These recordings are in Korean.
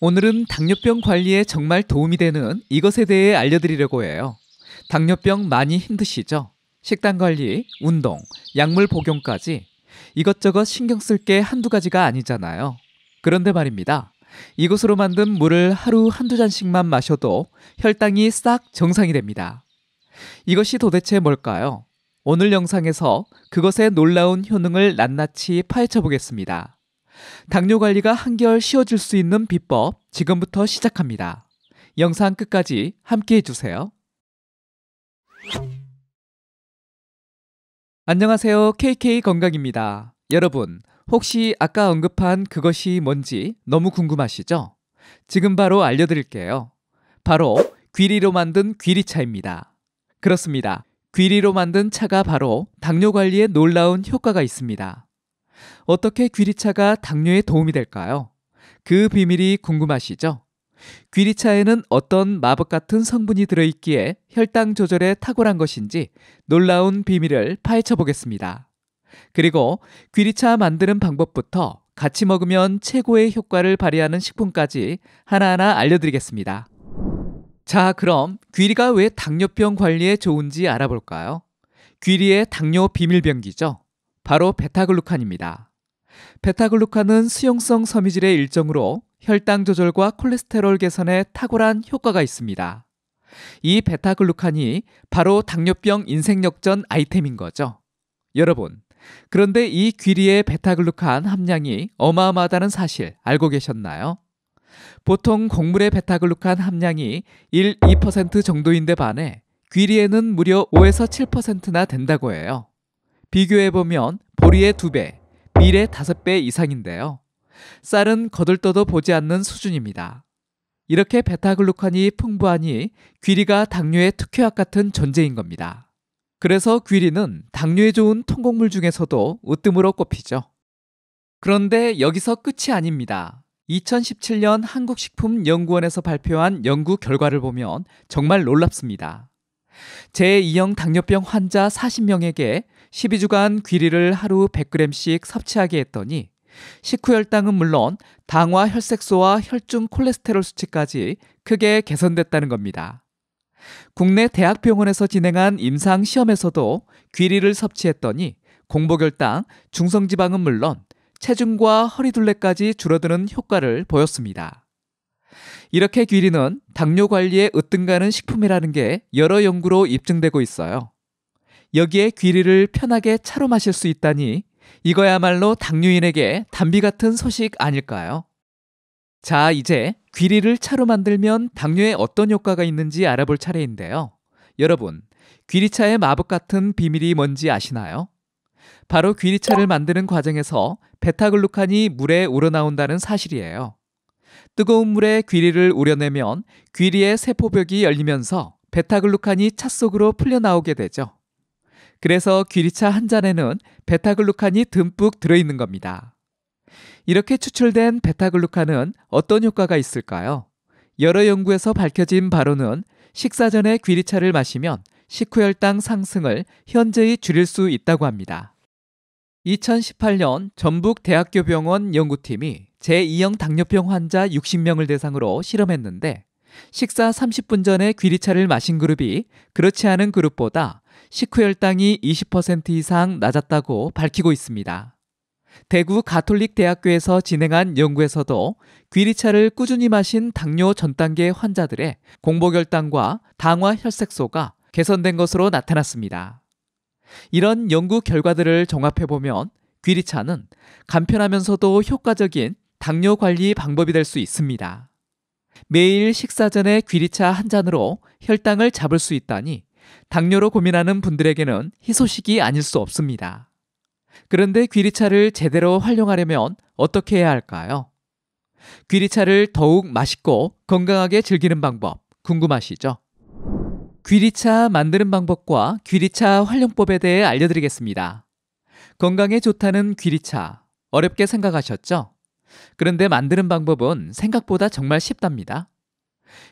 오늘은 당뇨병 관리에 정말 도움이 되는 이것에 대해 알려드리려고 해요. 당뇨병 많이 힘드시죠? 식단 관리, 운동, 약물 복용까지 이것저것 신경 쓸 게 한두 가지가 아니잖아요. 그런데 말입니다. 이곳으로 만든 물을 하루 한두 잔씩만 마셔도 혈당이 싹 정상이 됩니다. 이것이 도대체 뭘까요? 오늘 영상에서 그것의 놀라운 효능을 낱낱이 파헤쳐 보겠습니다. 당뇨 관리가 한결 쉬워질 수 있는 비법 지금부터 시작합니다. 영상 끝까지 함께 해주세요. 안녕하세요. KK 건강입니다. 여러분, 혹시 아까 언급한 그것이 뭔지 너무 궁금하시죠? 지금 바로 알려드릴게요. 바로 귀리로 만든 귀리차입니다. 그렇습니다. 귀리로 만든 차가 바로 당뇨 관리에 놀라운 효과가 있습니다. 어떻게 귀리차가 당뇨에 도움이 될까요? 그 비밀이 궁금하시죠? 귀리차에는 어떤 마법 같은 성분이 들어있기에 혈당 조절에 탁월한 것인지 놀라운 비밀을 파헤쳐 보겠습니다. 그리고 귀리차 만드는 방법부터 같이 먹으면 최고의 효과를 발휘하는 식품까지 하나하나 알려드리겠습니다. 자, 그럼 귀리가 왜 당뇨병 관리에 좋은지 알아볼까요? 귀리의 당뇨 비밀병기죠. 바로 베타글루칸입니다. 베타글루칸은 수용성 섬유질의 일정으로 혈당 조절과 콜레스테롤 개선에 탁월한 효과가 있습니다. 이 베타글루칸이 바로 당뇨병 인생역전 아이템인 거죠. 여러분, 그런데 이 귀리의 베타글루칸 함량이 어마어마하다는 사실 알고 계셨나요? 보통 곡물의 베타글루칸 함량이 1, 2% 정도인데 반해 귀리에는 무려 5 7%나 된다고 해요. 비교해보면 보리의 2배, 밀의 5배 이상인데요. 쌀은 거들떠도 보지 않는 수준입니다. 이렇게 베타글루칸이 풍부하니 귀리가 당뇨의 특효약 같은 존재인 겁니다. 그래서 귀리는 당뇨에 좋은 통곡물 중에서도 으뜸으로 꼽히죠. 그런데 여기서 끝이 아닙니다. 2017년 한국식품연구원에서 발표한 연구 결과를 보면 정말 놀랍습니다. 제2형 당뇨병 환자 40명에게 12주간 귀리를 하루 100g씩 섭취하게 했더니 식후혈당은 물론 당화 혈색소와 혈중 콜레스테롤 수치까지 크게 개선됐다는 겁니다. 국내 대학병원에서 진행한 임상 시험에서도 귀리를 섭취했더니 공복혈당, 중성지방은 물론 체중과 허리둘레까지 줄어드는 효과를 보였습니다. 이렇게 귀리는 당뇨 관리에 으뜸가는 식품이라는 게 여러 연구로 입증되고 있어요. 여기에 귀리를 편하게 차로 마실 수 있다니 이거야말로 당뇨인에게 단비 같은 소식 아닐까요? 자, 이제 귀리를 차로 만들면 당뇨에 어떤 효과가 있는지 알아볼 차례인데요. 여러분, 귀리차의 마법 같은 비밀이 뭔지 아시나요? 바로 귀리차를 만드는 과정에서 베타글루칸이 물에 우러나온다는 사실이에요. 뜨거운 물에 귀리를 우려내면 귀리의 세포벽이 열리면서 베타글루칸이 차 속으로 풀려나오게 되죠. 그래서 귀리차 한 잔에는 베타글루칸이 듬뿍 들어있는 겁니다. 이렇게 추출된 베타글루칸은 어떤 효과가 있을까요? 여러 연구에서 밝혀진 바로는 식사 전에 귀리차를 마시면 식후혈당 상승을 현저히 줄일 수 있다고 합니다. 2018년 전북대학교병원 연구팀이 제2형 당뇨병 환자 60명을 대상으로 실험했는데 식사 30분 전에 귀리차를 마신 그룹이 그렇지 않은 그룹보다 식후혈당이 20% 이상 낮았다고 밝히고 있습니다. 대구 가톨릭 대학교에서 진행한 연구에서도 귀리차를 꾸준히 마신 당뇨 전 단계 환자들의 공복혈당과 당화 혈색소가 개선된 것으로 나타났습니다. 이런 연구 결과들을 종합해보면 귀리차는 간편하면서도 효과적인 당뇨 관리 방법이 될 수 있습니다. 매일 식사 전에 귀리차 한 잔으로 혈당을 잡을 수 있다니 당뇨로 고민하는 분들에게는 희소식이 아닐 수 없습니다. 그런데 귀리차를 제대로 활용하려면 어떻게 해야 할까요? 귀리차를 더욱 맛있고 건강하게 즐기는 방법 궁금하시죠? 귀리차 만드는 방법과 귀리차 활용법에 대해 알려드리겠습니다. 건강에 좋다는 귀리차, 어렵게 생각하셨죠? 그런데 만드는 방법은 생각보다 정말 쉽답니다.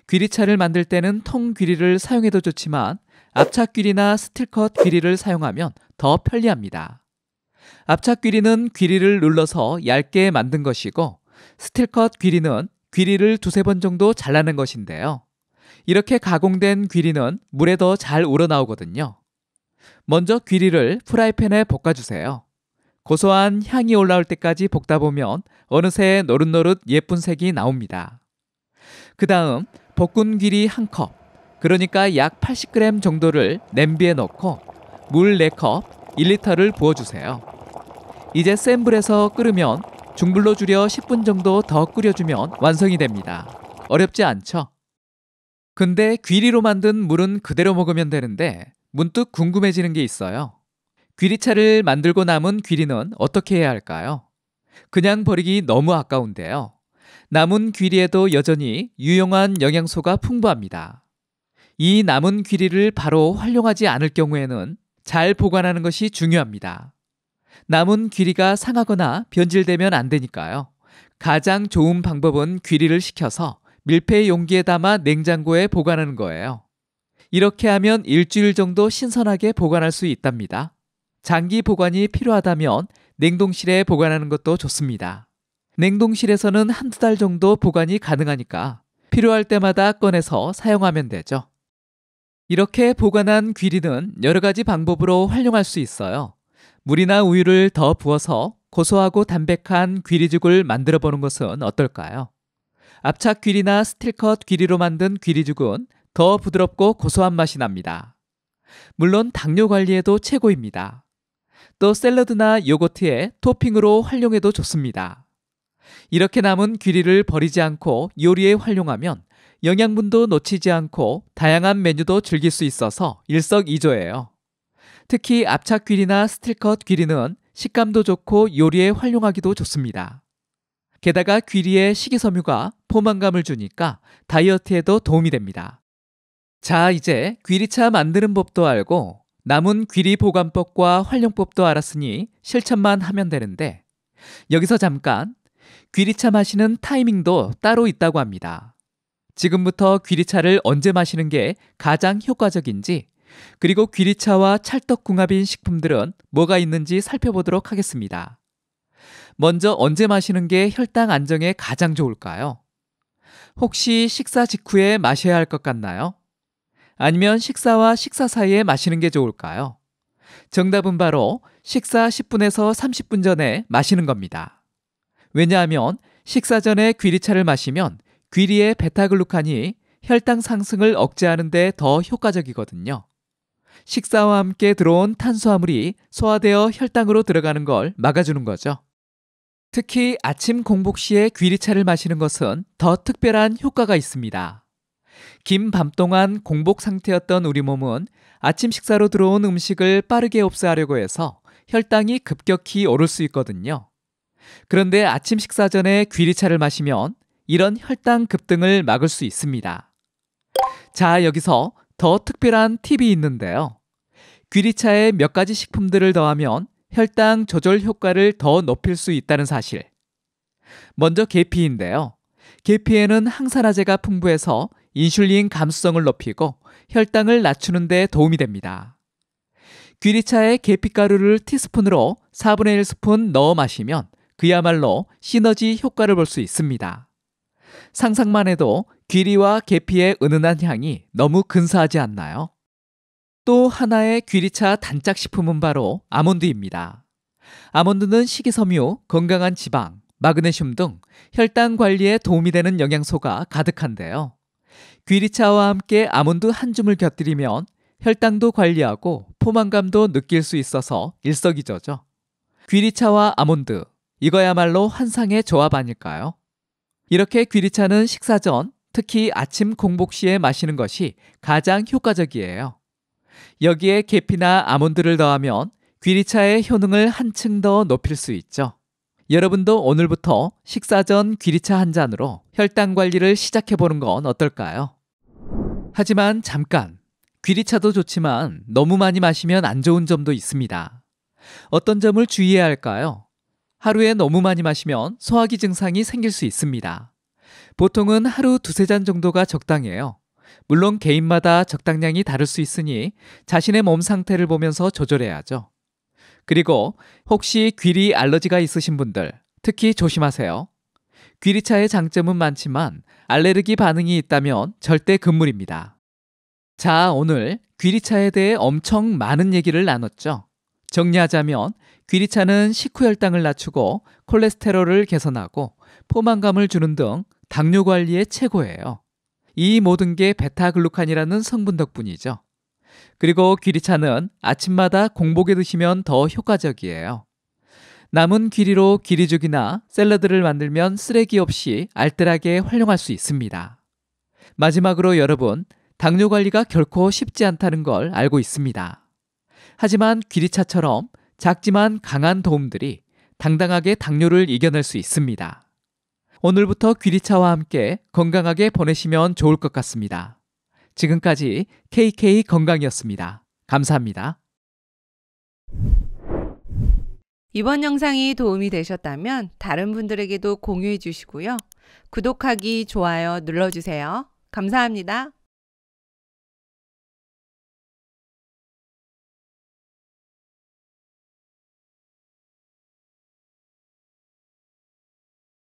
귀리차를 만들 때는 통 귀리를 사용해도 좋지만 압착 귀리나 스틸컷 귀리를 사용하면 더 편리합니다. 압착 귀리는 귀리를 눌러서 얇게 만든 것이고 스틸컷 귀리는 귀리를 두세 번 정도 잘라낸 것인데요. 이렇게 가공된 귀리는 물에 더 잘 우러나오거든요. 먼저 귀리를 프라이팬에 볶아주세요. 고소한 향이 올라올 때까지 볶다 보면 어느새 노릇노릇 예쁜 색이 나옵니다. 그 다음 볶은 귀리 한 컵, 그러니까 약 80g 정도를 냄비에 넣고 물 4컵, 1리터를 부어주세요. 이제 센 불에서 끓으면 중불로 줄여 10분 정도 더 끓여주면 완성이 됩니다. 어렵지 않죠? 근데 귀리로 만든 물은 그대로 먹으면 되는데 문득 궁금해지는 게 있어요. 귀리차를 만들고 남은 귀리는 어떻게 해야 할까요? 그냥 버리기 너무 아까운데요. 남은 귀리에도 여전히 유용한 영양소가 풍부합니다. 이 남은 귀리를 바로 활용하지 않을 경우에는 잘 보관하는 것이 중요합니다. 남은 귀리가 상하거나 변질되면 안 되니까요. 가장 좋은 방법은 귀리를 식혀서 밀폐 용기에 담아 냉장고에 보관하는 거예요. 이렇게 하면 일주일 정도 신선하게 보관할 수 있답니다. 장기 보관이 필요하다면 냉동실에 보관하는 것도 좋습니다. 냉동실에서는 한두 달 정도 보관이 가능하니까 필요할 때마다 꺼내서 사용하면 되죠. 이렇게 보관한 귀리는 여러 가지 방법으로 활용할 수 있어요. 물이나 우유를 더 부어서 고소하고 담백한 귀리죽을 만들어 보는 것은 어떨까요? 압착 귀리나 스틸컷 귀리로 만든 귀리죽은 더 부드럽고 고소한 맛이 납니다. 물론 당뇨 관리에도 최고입니다. 또 샐러드나 요거트에 토핑으로 활용해도 좋습니다. 이렇게 남은 귀리를 버리지 않고 요리에 활용하면 영양분도 놓치지 않고 다양한 메뉴도 즐길 수 있어서 일석이조예요. 특히 압착귀리나 스틸컷 귀리는 식감도 좋고 요리에 활용하기도 좋습니다. 게다가 귀리에 식이섬유가 포만감을 주니까 다이어트에도 도움이 됩니다. 자, 이제 귀리차 만드는 법도 알고 남은 귀리 보관법과 활용법도 알았으니 실천만 하면 되는데 여기서 잠깐 귀리차 마시는 타이밍도 따로 있다고 합니다. 지금부터 귀리차를 언제 마시는 게 가장 효과적인지 그리고 귀리차와 찰떡궁합인 식품들은 뭐가 있는지 살펴보도록 하겠습니다. 먼저 언제 마시는 게 혈당 안정에 가장 좋을까요? 혹시 식사 직후에 마셔야 할 것 같나요? 아니면 식사와 식사 사이에 마시는 게 좋을까요? 정답은 바로 식사 10분에서 30분 전에 마시는 겁니다. 왜냐하면 식사 전에 귀리차를 마시면 귀리의 베타글루칸이 혈당 상승을 억제하는데 더 효과적이거든요. 식사와 함께 들어온 탄수화물이 소화되어 혈당으로 들어가는 걸 막아주는 거죠. 특히 아침 공복 시에 귀리차를 마시는 것은 더 특별한 효과가 있습니다. 긴 밤 동안 공복 상태였던 우리 몸은 아침 식사로 들어온 음식을 빠르게 흡수하려고 해서 혈당이 급격히 오를 수 있거든요. 그런데 아침 식사 전에 귀리차를 마시면 이런 혈당 급등을 막을 수 있습니다. 자, 여기서 더 특별한 팁이 있는데요. 귀리차에 몇 가지 식품들을 더하면 혈당 조절 효과를 더 높일 수 있다는 사실. 먼저 계피인데요. 계피에는 항산화제가 풍부해서 인슐린 감수성을 높이고 혈당을 낮추는 데 도움이 됩니다. 귀리차에 계피가루를 티스푼으로 4분의 1스푼 넣어 마시면 그야말로 시너지 효과를 볼 수 있습니다. 상상만 해도 귀리와 계피의 은은한 향이 너무 근사하지 않나요? 또 하나의 귀리차 단짝 식품은 바로 아몬드입니다. 아몬드는 식이섬유, 건강한 지방, 마그네슘 등 혈당 관리에 도움이 되는 영양소가 가득한데요. 귀리차와 함께 아몬드 한 줌을 곁들이면 혈당도 관리하고 포만감도 느낄 수 있어서 일석이조죠. 귀리차와 아몬드, 이거야말로 환상의 조합 아닐까요? 이렇게 귀리차는 식사 전, 특히 아침 공복 시에 마시는 것이 가장 효과적이에요. 여기에 계피나 아몬드를 더하면 귀리차의 효능을 한층 더 높일 수 있죠. 여러분도 오늘부터 식사 전 귀리차 한 잔으로 혈당 관리를 시작해 보는 건 어떨까요? 하지만 잠깐 귀리차도 좋지만 너무 많이 마시면 안 좋은 점도 있습니다. 어떤 점을 주의해야 할까요? 하루에 너무 많이 마시면 소화기 증상이 생길 수 있습니다. 보통은 하루 두세 잔 정도가 적당해요. 물론 개인마다 적당량이 다를 수 있으니 자신의 몸 상태를 보면서 조절해야죠. 그리고 혹시 귀리 알러지가 있으신 분들 특히 조심하세요. 귀리차의 장점은 많지만 알레르기 반응이 있다면 절대 금물입니다. 자, 오늘 귀리차에 대해 엄청 많은 얘기를 나눴죠. 정리하자면 귀리차는 식후혈당을 낮추고 콜레스테롤을 개선하고 포만감을 주는 등 당뇨 관리에 최고예요. 이 모든 게 베타글루칸이라는 성분 덕분이죠. 그리고 귀리차는 아침마다 공복에 드시면 더 효과적이에요. 남은 귀리로 귀리죽이나 샐러드를 만들면 쓰레기 없이 알뜰하게 활용할 수 있습니다. 마지막으로 여러분, 당뇨 관리가 결코 쉽지 않다는 걸 알고 있습니다. 하지만 귀리차처럼 작지만 강한 도움들이 당당하게 당뇨를 이겨낼 수 있습니다. 오늘부터 귀리차와 함께 건강하게 보내시면 좋을 것 같습니다. 지금까지 KK 건강이었습니다. 감사합니다. 이번 영상이 도움이 되셨다면 다른 분들에게도 공유해 주시고요. 구독하기, 좋아요 눌러주세요. 감사합니다.